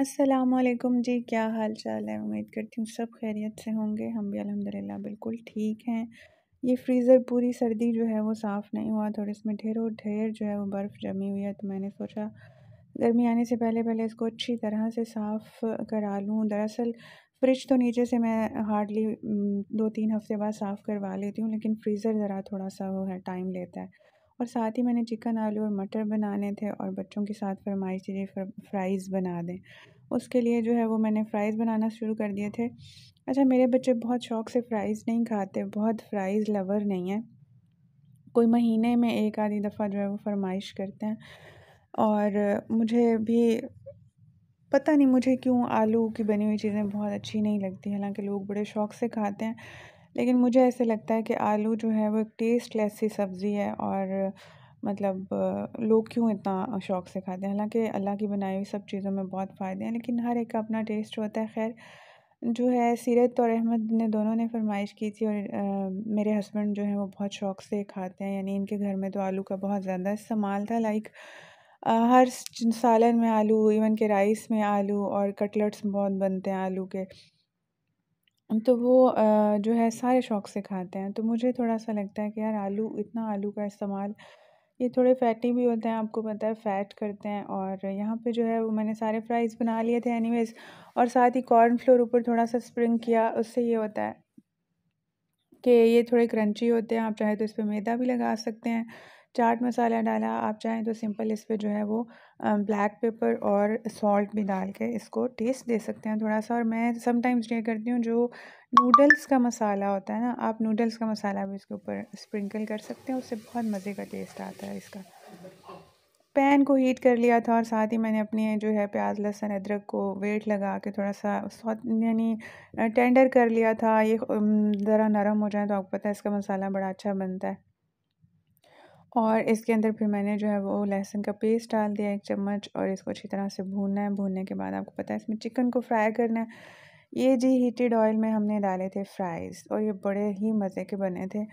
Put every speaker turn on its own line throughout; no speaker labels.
असलकुम जी क्या हाल चाल है उम्मीद करती हूँ सब खैरियत से होंगे हम भी अल्हम्दुलिल्लाह बिल्कुल ठीक हैं ये फ्रीज़र पूरी सर्दी जो है वो साफ़ नहीं हुआ थोड़े इसमें ढेरों ढेर जो है वो बर्फ़ जमी हुई है तो मैंने सोचा गर्मी आने से पहले पहले इसको अच्छी तरह से साफ़ करा लूँ दरअसल फ्रिज तो नीचे से मैं हार्डली दो तीन हफ्ते बाद साफ़ करवा लेती हूँ लेकिन फ्रीज़र ज़रा थोड़ा सा वो है टाइम लेता है और साथ ही मैंने चिकन आलू और मटर बनाने थे और बच्चों के साथ फरमाइश थी फ़्राइज़ बना दें उसके लिए जो है वो मैंने फ़्राइज़ बनाना शुरू कर दिए थे अच्छा मेरे बच्चे बहुत शौक़ से फ़्राइज़ नहीं खाते बहुत फ़्राइज़ लवर नहीं है कोई महीने में एक आधी दफ़ा जो है वो फरमाइश करते हैं और मुझे भी पता नहीं मुझे क्यों आलू की बनी हुई चीज़ें बहुत अच्छी नहीं लगती हालांकि लोग बड़े शौक़ से खाते हैं लेकिन मुझे ऐसे लगता है कि आलू जो है वो एक टेस्ट लेस सी सब्ज़ी है और मतलब लोग क्यों इतना शौक़ से खाते हैं हालांकि अल्लाह की बनाई हुई सब चीज़ों में बहुत फ़ायदे हैं लेकिन हर एक का अपना टेस्ट होता है खैर जो है सीरत और अहमद ने दोनों ने फरमाइश की थी और आ, मेरे हस्बैंड जो हैं वो बहुत शौक़ से खाते हैं यानी इनके घर में तो आलू का बहुत ज़्यादा इस्तेमाल था लाइक हर सालन में आलू इवन के राइस में आलू और कटलेट्स बहुत बनते हैं आलू के तो वो जो है सारे शौक से खाते हैं, तो मुझे थोड़ा-सा लगता है कि यार आलू इतना आलू का इस्तेमाल ये थोड़े फैटी भी होते हैं, आपको पता है फैट करते हैं और यहाँ पे जो है वो मैंने सारे फ्राइज़ बना लिए थे एनीवेज़ और साथ ही कॉर्न फ्लोर ऊपर थोड़ा-सा स्प्रिंग किया, उससे ये होता है कि ये थोड़े क्रंची होते हैं, आप चाहे तो इस पर मैदा भी लगा सकते हैं। चाट मसाला डाला आप चाहें तो सिंपल इस पर जो है वो ब्लैक पेपर और सॉल्ट भी डाल के इसको टेस्ट दे सकते हैं थोड़ा सा और मैं समटाइम्स ये करती हूँ जो नूडल्स का मसाला होता है ना आप नूडल्स का मसाला भी इसके ऊपर स्प्रिंकल कर सकते हैं उससे बहुत मज़े का टेस्ट आता है इसका पैन को हीट कर लिया था और साथ ही मैंने अपने जो है प्याज लहसुन अदरक को वेट लगा के थोड़ा सा यानी टेंडर कर लिया था ये ज़रा नरम हो जाए तो आपको पता है इसका मसाला बड़ा अच्छा बनता है और इसके अंदर फिर मैंने जो है वो लहसुन का पेस्ट डाल दिया एक चम्मच और इसको अच्छी तरह से भूनना है भूनने के बाद आपको पता है इसमें चिकन को फ्राई करना है ये जी हीटेड ऑयल में हमने डाले थे फ्राइज़ और ये बड़े ही मज़े के बने थे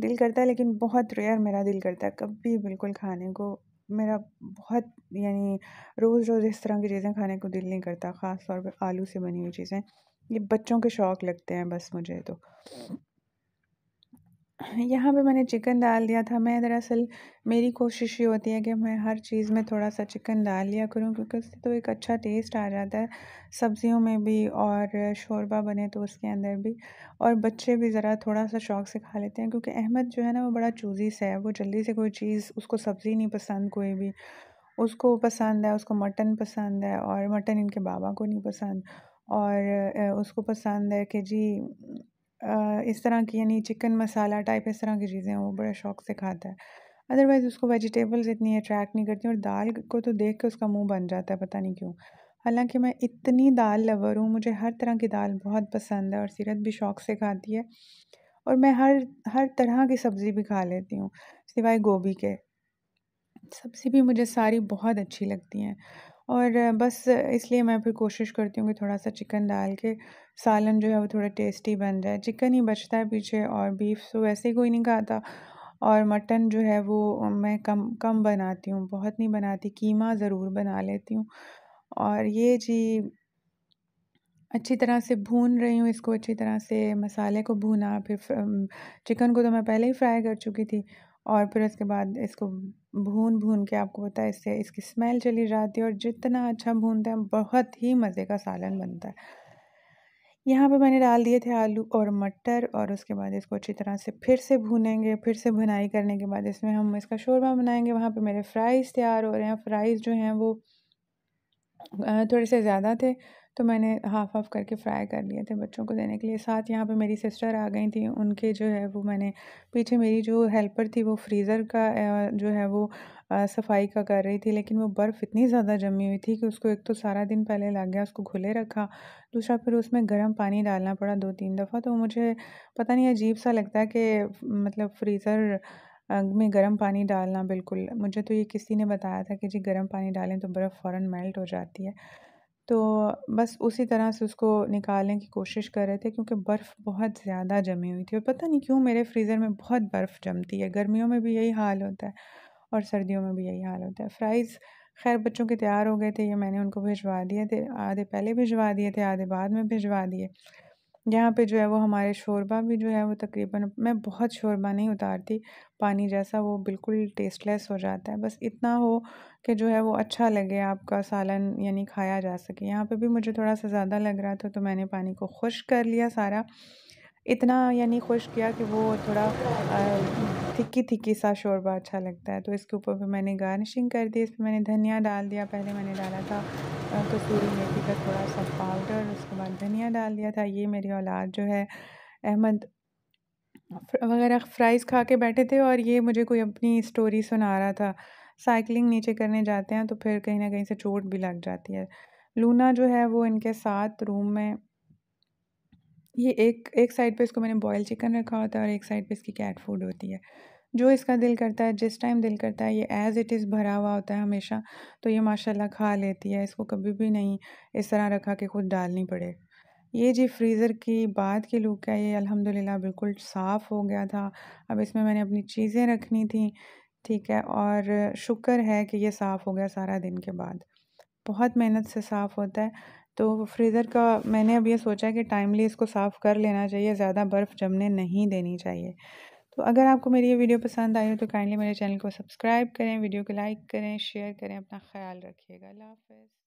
दिल करता है लेकिन बहुत रेयर मेरा दिल करता है कभी बिल्कुल खाने को मेरा बहुत यानी रोज़ रोज़ इस तरह की चीज़ें खाने को दिल नहीं करता ख़ास तौर पर आलू से बनी हुई चीज़ें ये बच्चों के शौक़ लगते हैं बस मुझे तो यहाँ पे मैंने चिकन डाल दिया था मैं दरअसल मेरी कोशिश ये होती है कि मैं हर चीज़ में थोड़ा सा चिकन डाल लिया करूँ क्योंकि उससे तो एक अच्छा टेस्ट आ जाता है सब्जियों में भी और शोरबा बने तो उसके अंदर भी और बच्चे भी ज़रा थोड़ा सा शौक से खा लेते हैं क्योंकि अहमद जो है ना वो बड़ा चूज़ी सा है वो जल्दी से कोई चीज़ उसको सब्ज़ी नहीं पसंद कोई भी उसको पसंद है उसको मटन पसंद है और मटन इनके बाबा को नहीं पसंद और उसको पसंद है कि जी इस तरह की यानी चिकन मसाला टाइप इस तरह की चीज़ें वो बड़े शौक़ से खाता है अदरवाइज़ उसको वेजिटेबल्स इतनी अट्रैक्ट नहीं करती और दाल को तो देख के उसका मुंह बन जाता है पता नहीं क्यों हालांकि मैं इतनी दाल लवर हूँ मुझे हर तरह की दाल बहुत पसंद है और सीरत भी शौक़ से खाती है और मैं हर हर तरह की सब्ज़ी भी खा लेती हूँ सिवाय गोभी के सब्ज़ी भी मुझे सारी बहुत अच्छी लगती हैं और बस इसलिए मैं फिर कोशिश करती हूँ कि थोड़ा सा चिकन डाल के सालन जो है वो थोड़ा टेस्टी बन जाए चिकन ही बचता है पीछे और बीफ तो वैसे ही कोई नहीं खाता और मटन जो है वो मैं कम कम बनाती हूँ बहुत नहीं बनाती कीमा ज़रूर बना लेती हूँ और ये जी अच्छी तरह से भून रही हूँ इसको अच्छी तरह से मसाले को भूना फिर चिकन को तो मैं पहले ही फ्राई कर चुकी थी और फिर उसके बाद इसको भून भून के आपको पता है इससे इसकी स्मेल चली जाती है और जितना अच्छा भूनते हैं बहुत ही मज़े का सालन बनता है यहाँ पे मैंने डाल दिए थे आलू और मटर और उसके बाद इसको अच्छी तरह से फिर से भूनेंगे फिर से भुनाई करने के बाद इसमें हम इसका शोरबा बनाएंगे वहाँ पे मेरे फ्राइज़ तैयार हो रहे हैं फ्राइज़ जो हैं वो थोड़े से ज़्यादा थे तो मैंने हाफ़ हाफ़ करके फ्राई कर लिए थे बच्चों को देने के लिए साथ यहाँ पे मेरी सिस्टर आ गई थी उनके जो है वो मैंने पीछे मेरी जो हेल्पर थी वो फ्रीज़र का जो है वो सफाई का कर रही थी लेकिन वो बर्फ़ इतनी ज़्यादा जमी हुई थी कि उसको एक तो सारा दिन पहले लग गया उसको खुले रखा दूसरा फिर उसमें गर्म पानी डालना पड़ा दो तीन दफ़ा तो मुझे पता नहीं अजीब सा लगता है कि मतलब फ्रीज़र में गर्म पानी डालना बिल्कुल मुझे तो ये किसी ने बताया था कि जी गर्म पानी डालें तो बर्फ़ फ़ौर मेल्ट हो जाती है तो बस उसी तरह से उसको निकालने की कोशिश कर रहे थे क्योंकि बर्फ़ बहुत ज़्यादा जमी हुई थी और पता नहीं क्यों मेरे फ्रीज़र में बहुत बर्फ़ जमती है गर्मियों में भी यही हाल होता है और सर्दियों में भी यही हाल होता है फ़्राइज़ खैर बच्चों के तैयार हो गए थे ये मैंने उनको भिजवा दिए थे आधे पहले भिजवा दिए थे आधे बाद में भिजवा दिए यहाँ पे जो है वो हमारे शोरबा भी जो है वो तकरीबन मैं बहुत शोरबा नहीं उतारती पानी जैसा वो बिल्कुल टेस्टलेस हो जाता है बस इतना हो कि जो है वो अच्छा लगे आपका सालन यानी खाया जा सके यहाँ पे भी मुझे थोड़ा सा ज़्यादा लग रहा था तो मैंने पानी को खुश कर लिया सारा इतना यानी खुश किया कि वो थोड़ा आ, थिक्की थिक्की सा शोरबा अच्छा लगता है तो इसके ऊपर भी मैंने गार्निशिंग कर दी इसमें मैंने धनिया डाल दिया पहले मैंने डाला था कसूरी मेथी का थोड़ा सा पाउडर उसके बाद धनिया डाल दिया था ये मेरी औलाद जो है अहमद वगैरह फ्राइज़ खा के बैठे थे और ये मुझे कोई अपनी स्टोरी सुना रहा था साइकिलिंग नीचे करने जाते हैं तो फिर कहीं ना कहीं से चोट भी लग जाती है लूना जो है वो इनके साथ रूम में ये एक एक साइड पे इसको मैंने बॉयल चिकन रखा होता है और एक साइड पे इसकी कैट फूड होती है जो इसका दिल करता है जिस टाइम दिल करता है ये एज़ इट इज़ भरा हुआ होता है हमेशा तो ये माशाल्लाह खा लेती है इसको कभी भी नहीं इस तरह रखा कि खुद डालनी पड़े ये जी फ्रीज़र की बाद की लुक है ये अलहमदिल्ला बिल्कुल साफ़ हो गया था अब इसमें मैंने अपनी चीज़ें रखनी थी ठीक है और शुक्र है कि ये साफ़ हो गया सारा दिन के बाद बहुत मेहनत से साफ़ होता है तो फ्रीज़र का मैंने अब ये सोचा कि टाइमली इसको साफ़ कर लेना चाहिए ज़्यादा बर्फ़ जमने नहीं देनी चाहिए तो अगर आपको मेरी ये वीडियो पसंद आई हो तो काइंडली मेरे चैनल को सब्सक्राइब करें वीडियो को लाइक करें शेयर करें अपना ख्याल रखिएगा अल्लाह हाफिज़